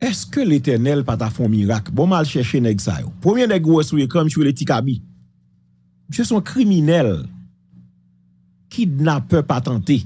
Eske l'Eternel pata fon mirak? Bon mal chèche neg sa yo? Poumye neg wè souye kom chou l'etikabi? Mche son kriminel Kidnape patante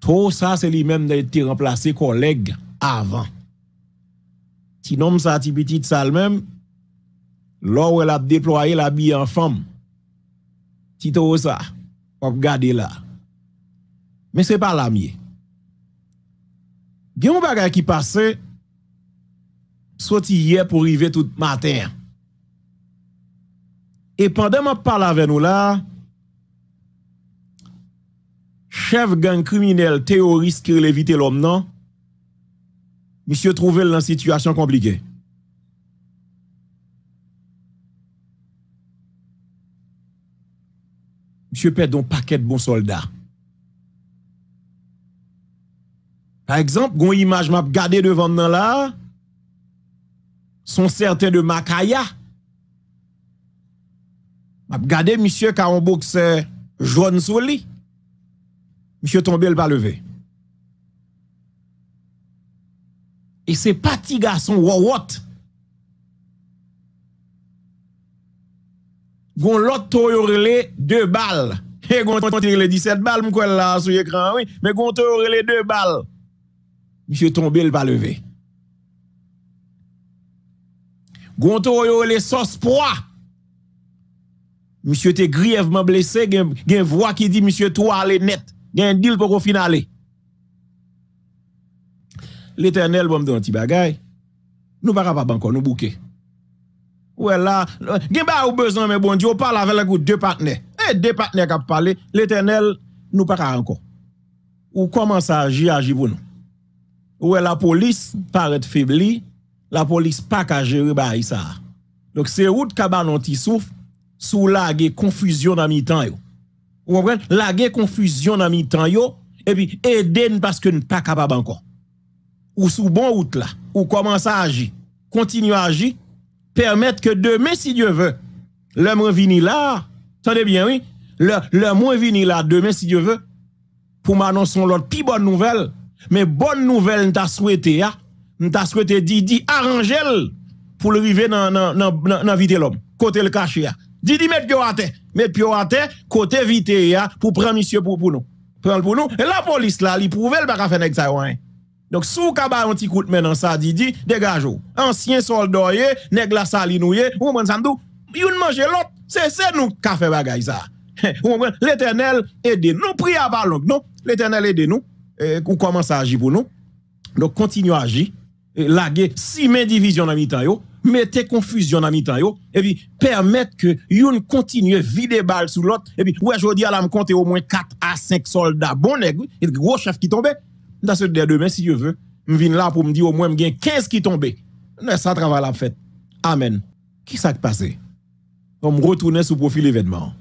To sa se li menm de te remplase koleg avan Ti nom sa ti betit sal menm Lò wè la deploye la bi enfam Ti te ou sa, pou gade la. Men se pa la miye. Gen mou bagay ki pase, sou ti ye pou rive tout matin. E pandem ap pale ave nou la, chev gen kriminel teoris ki levite lom nan, mi se trove l la sityasyon komplikey. msye pet don paket bon soldat. Par ekzamp, goun imaj map gade devan nan la, son serte de makaya, map gade msye ka an bokse joun sou li, msye tombe el ba leve. E se patiga son wawot. Gon lot to yorele 2 bal, e gon to yorele 17 bal, mkwen la sou yekran, me gon to yorele 2 bal, msye tombe l pa leve. Gon to yorele sos proa, msye te griyevman blese, gen vwa ki di msye to ale net, gen dil po kofina ale. L'Eternel bom do an ti bagay, nou para pa banko, nou bouke. Mwen te bote. ouais là, euh, gen ba besoin mais bon Dieu, on parle avec deux partenaires. Et eh, deux partenaires qui parlé, l'Éternel nous pas encore. Ou comment ça agir agir pour nous. Ouais la police paraît faible. la police pas qu'à gérer ça. Donc c'est route cabanon ti souffre sous la confusion dans mi-temps yo. Vous comprenez? La confusion dans mi-temps et puis aider parce que nous pas capable encore. Ou sous bon route là, ou comment ça agir. Continue à agir Permèt ke demè si Diyo vè, lèm wè vini lè, sade byen wè, lèm wè vini lè demè si Diyo vè, pou m'anonson lòt pi bon nouvel, mè bon nouvel nta souwete ya, nta souwete Didi Arangel pou lè vive nan vite lòm, kote lè kache ya. Didi mèd pyo atè, mèd pyo atè, kote vite ya, pou pren misye pou pou nou, pren lè pou nou, e la polis la, li pouvel baka fènek sa yon yon. Donk sou kaba yon ti koute men an sa di di, degaj ou. Ansyen soldo ye, neg la sali nou ye, ou mwen samdou, yon manje lot, se se nou kafe bagay sa. Ou mwen, l'Eternel ede nou, pri a balonk nou, l'Eternel ede nou, e, ou koman sa agi pou nou. Donk kontinu agi, e, lage si men divizyon nan mi tan yo, mette konfuzyon nan mi tan yo, e bi, permette ke yon kontinu vide bal sou lot, e bi, wè jodi alam konte ou mwen kat a 5 solda bon neg, e di gwo chef ki tombek. Dans ce dernier demain, si je veux, je viens là pour me dire au moins, je 15 qui tombent. Mais ça travaille la fête. Amen. Qui ça qui passé? On me retourner sur profil événement.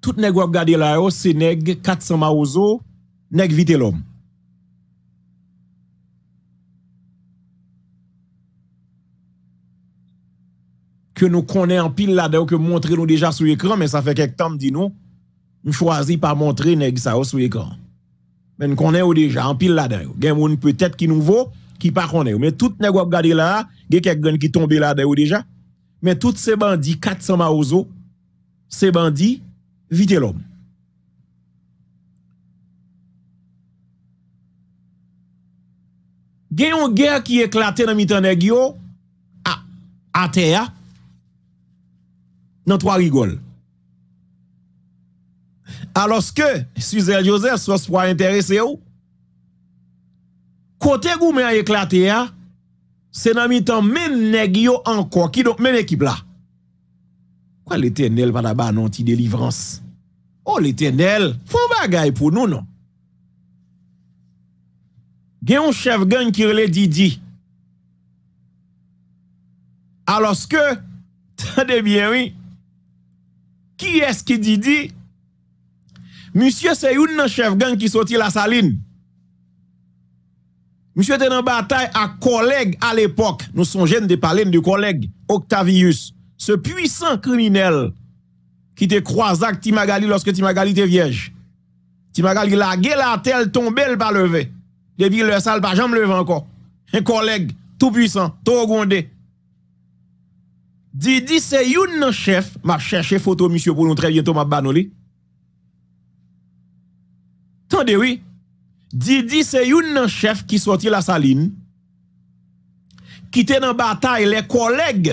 Tout nèg wap gardé là-haut, c'est nèg 400 maozo, nèg vite l'homme. ke nou konen an pil la deyo, ke mwontre nou deja sou ekran, men sa fe kek tam di nou, mfwazi pa mwontre neg sa ou sou ekran. Men konen ou deja, an pil la deyo, gen moun peutet ki nouvo, ki pa konen ou, men tout neg wap gade la, gen kek gen ki tombe la deyo deja, men tout se bandi kat sa ma ouzo, se bandi, vite l'om. Gen yon gen ki eklate nan mitan neg yo, a, a te ya, nan twa rigol. Alos ke, Suzel Joseph, sos pou a interese ou, kote gou men a eklate ya, se nan mi tan men neg yo an kwa, ki dok men ekip la. Kwa lete nel pa da ba anon ti delivrans? O oh, lete nel, foun bagay pou nou non. Gen yon chev gen kirele Didi, alos ke, tade bien wii, Ki es ki didi? Monsie se youn nan chevgan ki soti la salin. Monsie tenen batay a koleg al epok. Nou son jen de pale n de koleg Octavius. Se puisan kriminel ki te kroazak Timagali loske Timagali te viej. Timagali la gelatel tombe l pa leve. Depi l sal pa jam leve anko. En koleg tou puisan, tou ogonde. Didi se yon nan chef, ma chèche foto misyo pou nou trè bientou ma banoli, tande wè, Didi se yon nan chef ki soti la salin, ki te nan batay le koleg,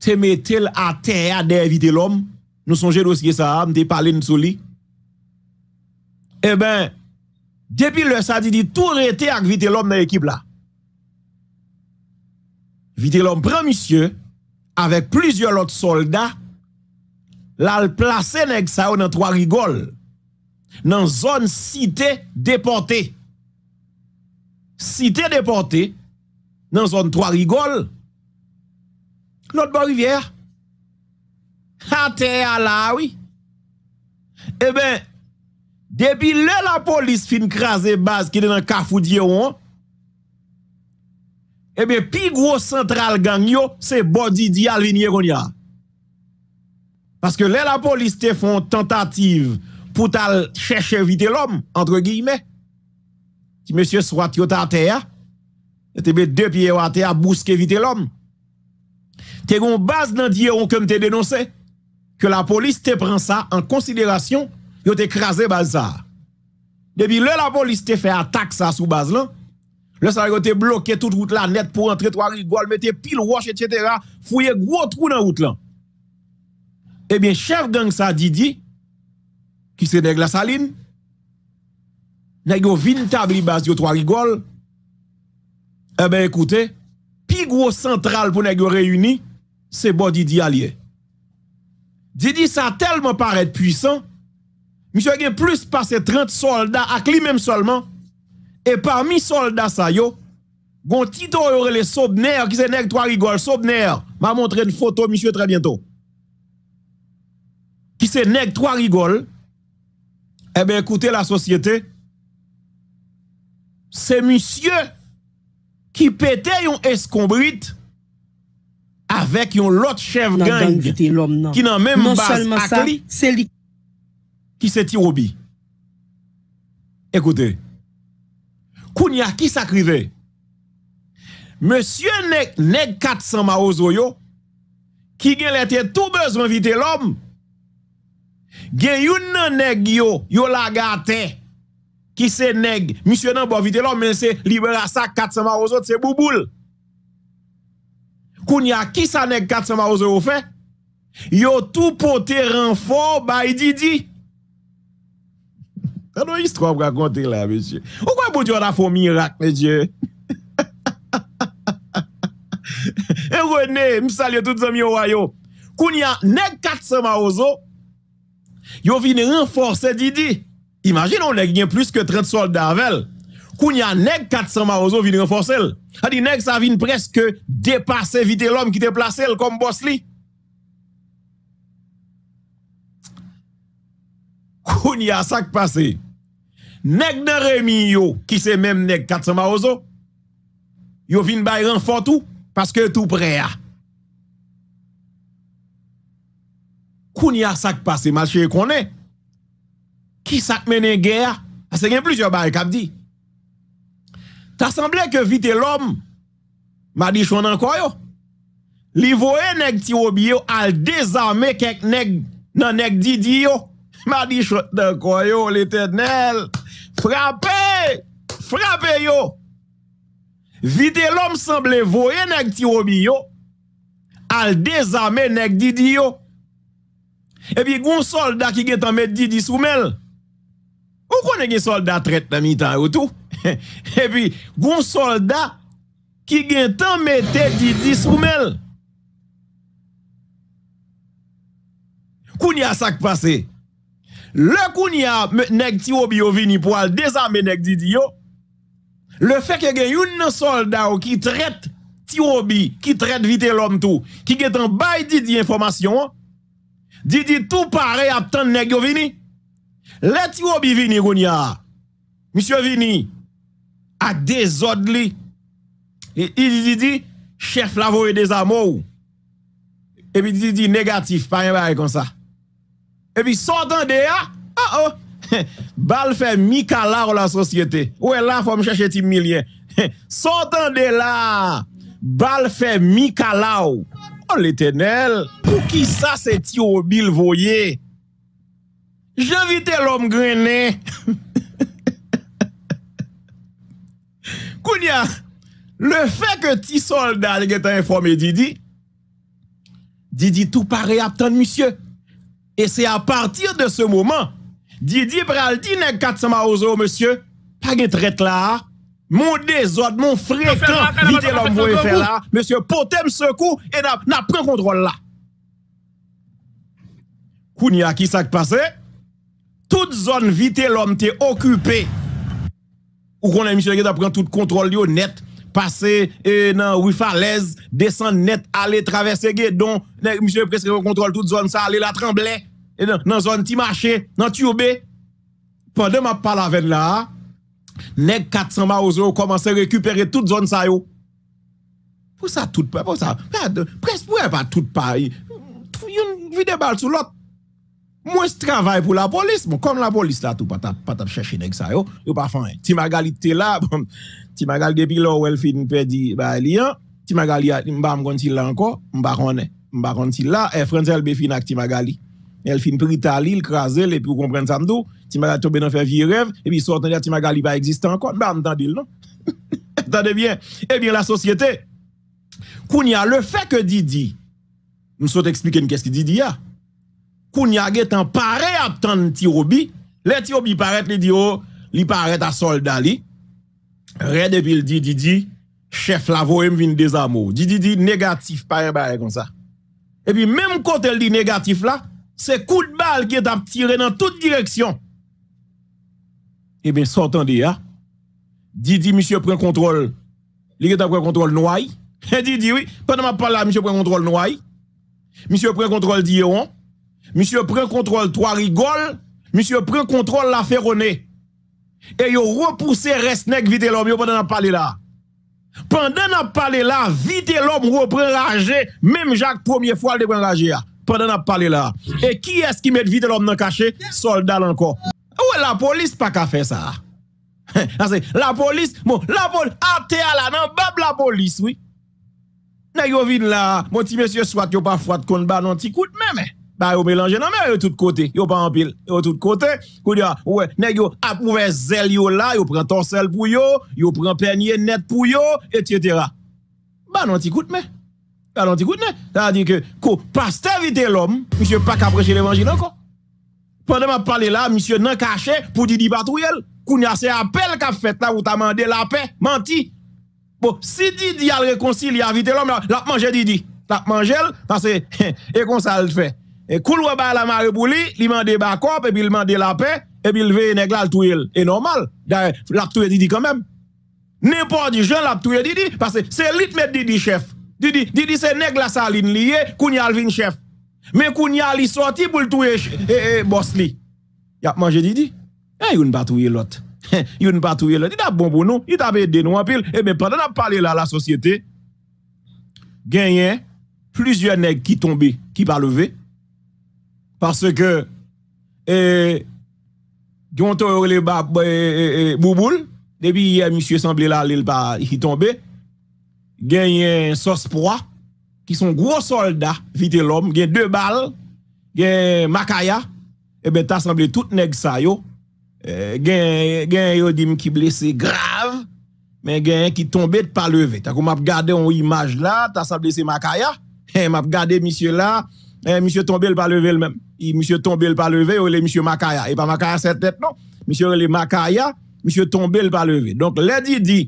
te metel a te ya de evite lom, nou sonje dosye sa, mte pale nso li, e ben, depi le sa Didi tou rete ak evite lom nan ekip la, vide lom pran misye, avek plizye lot solda, lal plase neg sa ou nan 3 rigol, nan zon site depote. Site depote, nan zon 3 rigol, lot bon rivyer. Ha te ala ouy. E eh ben, debi le la polis fin kras e baz ki de nan kafou diye ou an, ebe eh pi gro sentral gang yo se bodi di alviniye kon ya paske le la polis te fon tentative pou tal chèche vite l'om entre giyme ki mèsyè swat yo ta ate ya te be depye yo ate ya bouske vite l'om te gon baz nan diyon kon te denonse ke la polis te pren sa an konsidèrasyon yo te krasè baz sa debi le la polis te fe atak sa sou baz lan Le a été bloqué toute route là, net pour entrer trois rigoles, mettez pile roche, etc. Fouillez gros trou dans route là. Eh bien, chef gang ça, Didi, qui se nègre la saline, n'a tables vin tabli base trois rigoles. Eh bien, écoutez, pi gros central pour nègre réuni, c'est bon Didi allié. Didi ça tellement paraît puissant, monsieur a plus passé 30 soldats à lui même seulement. E parmi soldat sa yo, gantito yore le sobner, ki se neg to a rigol, sobner. Ma montre yon foto, misyo, tre biento. Ki se neg to a rigol, ebe, eh ekoute la sosyete, se misyo, ki pete yon eskombrit, avek yon lot chev gang, ki non. nan menm non base akli, ki se tirobi. Ekoute, Kounya, ki sa krive? Monsye neg, neg kat sa ma ozo yo, ki gen lete tou bezman vite lom, gen yon nan neg yo, yo lagate, ki se neg, monsye nan bo vite lom, men se libera sa kat sa ma ozo, se bouboul. Kounya, ki sa neg kat sa ma ozo yo fe? Yo tou poteran fo, bay didi, Alors une histoire vous racontez là, monsieur. Pourquoi bon Dieu a fait un miracle, monsieur? Et René, je salue tous les amis au royaume. Quand il y a 400 maozo, ils viennent renforcer Didi. Imagine, on a plus que 30 soldats avec elle. Quand il y a 400 maozo, viennent renforcer elle. Ça dit, ça vient presque dépasser vite l'homme qui te placé comme boss Kouni a sak pase, neg de remi yo, ki se menm neg kat sema ozo, yo vin bayran fotou, paske tou prea. Kouni a sak pase, malche yon konen, ki sak menen gea, a se gen plus yo bay kap di. Ta semble ke vite lom, ma di chonan koyo, li voye neg ti obi yo, al dezame kek neg, nan neg didi yo, Ma di chote dan kwayo l'eternel Frape Frape yo Vide l'om semble voye Nek ti obi yo Al dezame nek didi yo E pi goun solda Ki gen tanmete didi soumel Ou konen gen solda Tret nan mi tan ou tou E pi goun solda Ki gen tanmete didi soumel Kouni a sak pase Kouni a sak pase Le koun ya nek Tiwobi yo vini pou al dezame nek Didi yo. Le feke gen yon nan soldao ki tret Tiwobi, ki tret vite lom tou, ki gen tan bay Didi informasyon, Didi tou pare ap tan nek yo vini. Le Tiwobi vini koun ya, Misyon vini, a dezod li, e i Didi di, chef lavo e dezamo ou. E mi Didi negatif, pa yon baye kon sa. E pi sotan de ya Bal fè mi kalaw la sosyete Ou e la fòm chache ti milyen Sotan de la Bal fè mi kalaw Ol etenel Pou ki sa se ti obil voye Javite l'om grenè Kounia Le fè ke ti soldade Ge ta informe Didi Didi tou pare ap ton misye E se a patir de se mouman, Didi Braldi neg katsama ouzo, monsye, pa ge tret la, moun de zon, moun frekant, li de l'ombo e fè la, monsye, pote mse kou, e na pren kontrol la. Kouni a ki sak pase, tout zon vi te l'om te okupé, ou konen monsye ge da pren tout kontrol yo net, pase, e nan wifa lez, desen net, ale travesse ge, don, monsye prese kontrol tout zon, sa ale la tremble, nan zon ti mache, nan tiyo be, pwede map pal aven la, neg 400 ma ouzo, komanse rekupere tout zon sayo, pou sa tout pa, pou sa, pres pou e pa tout pa, yon vide bal sou lot, mwen se travay pou la polis, mwen kom la polis la tou patap, patap cheshe neg sayo, yo pa fanyen, ti magali te la, ti magali de pi lo, ou el fin pedi ba li an, ti magali ya, mba mgon ti la anko, mba rone, mba ron ti la, e franze el be fin ak ti magali, El fin prita li, l krasel, epi ou kompren sa mdou Ti magal tobe nan fe vi rev Epi sou otan di a ti magal oh, li ba existan kon Ba an tan dil non Tade bien, epi la sosyete Koun ya le fe ke Didi M sou te eksplike n keske Didi ya Koun ya getan pare Aptan ti obi Le ti obi paret li di yo Li paret a solda li Red epi l Didi di Chef la vo em vin de zamo Didi di negatif pare pare kon sa Epi menm kote l di negatif la Se kou d'bal ki et ap tire nan tout direksyon. Ebe, s'entendi ya. Didi, monsie pren kontrol. Li ket ap pren kontrol nouay. E eh, Didi, oui, pandan ap pale la, monsie pren kontrol nouay. Monsie pren kontrol diyeon. Monsie pren kontrol toa rigol. Monsie pren kontrol la ferone. E yo repouse resnek vide l'om yo pandan ap pale la. Pandan ap pale la, vide l'om yo pren raje. Mem Jacques, promye fwa li pren raje ya. Pendan ap pale la, e ki eski met vide lom nan kache, soldal anko. Ouwe la polis pa ka fe sa. Bon, la polis, moun, la polis, ate ala nan, bab la polis, oui. Nan yo vide la, moun ti mesye swat, yo pa fwad kon ba nan ti koute me, me. Ba yo melanje nan me, yo tout kote, yo pa anpil, yo tout kote. Kou diya, ah, ouwe, nan yo ap mouve zel yo la, yo pren torsel pou yo, yo pren penye net pou yo, etyetera. Ba nan ti koute me, me. alon ti koutnen, sa di ke, ko, pastè vite l'om, misye pak apreche l'évangile ko, pandèman pale la, misye nan kache, pou didi batou yel, koun yase apel kap fète la, vout a mande la pe, manti, bo, si didi al rekoncil, li avite l'om, la ap manje didi, la ap manjel, pase, ekon sa al fe, koul wabay la mare boulie, li mande bakop, epi l mande la pe, epi l veye negla l touyel, e normal, la ap touye didi kanmem, ne pou di jen, la ap touye did Didi, didi se neg la salin liye, kounyal vin chef. Men kounyal li soti pou l'touye e, e, boss li. Ya, manje didi, ya e, yon batouye lot. Yon batouye lot, yon ap bon bon nou, yon ap et denou apil. Emen, pandan ap pale la la sosyete. Genyen, plizye neg ki tombe, ki pale ve. Pase ke, e, yon touye le bab, e, e, e, e, bouboul. Debi, ye, misye sanble la le bar, ki tombe. gen yon sospwa ki son gwo solda vite lom, gen 2 bal gen makaya ebe tasamble tout neg sa yo e, gen yo dim ki blese grave men gen yon ki tombe et pa leve, takou map gade yon imaj la, tasamble se makaya e map gade misye la e misye tombe et pa leve e misye tombe et pa leve e pa makaya set net non misye tombe et pa leve donk ledi di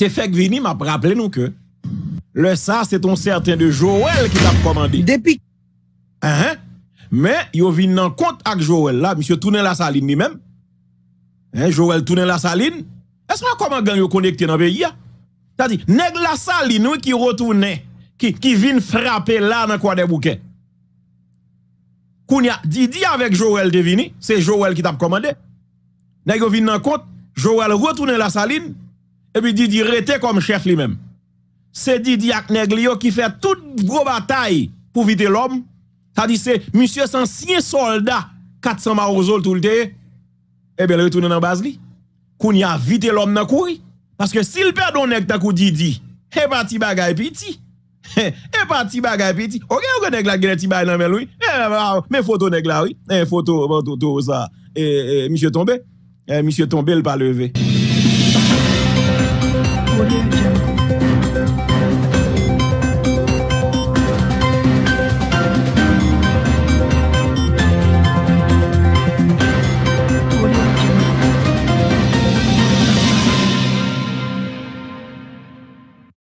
Se fek vini map rappele nou ke Le sa se ton serten de Joël ki tap komande Depi Men yo vin nan kont ak Joël la Misyou tounen la saline ni men Joël tounen la saline Esman koman gen yo konekte nan beyi ya Tadi neg la saline ou ki rotoune Ki vin frape la nan kwa de bouke Kounya di di avèk Joël de vini Se Joël ki tap komande Neg yo vin nan kont Joël rotoune la saline Ebi Didi rete kom chef li mem. Se Didi ak neg li yo ki fe tout gro batay pou vite l'om. Sa di se, misye san sinye soldat, 400 ma ouzo l'tou l'te ye, ebe le we toune nan baz li. Koun ya vite l'om nan kou yi. Paske si l'perdou neg takou Didi, eba eh ti bagay piti. Eba eh, ti bagay piti. Ok, ou gen neg la genet ti bagay nan men lou yi? Men foto neg la yi. Men foto, monsou, monsou, monsou, monsou, monsou, monsou, monsou, monsou, monsou, monsou, monsou, monsou, monsou, monsou, monsou, monsou, monsou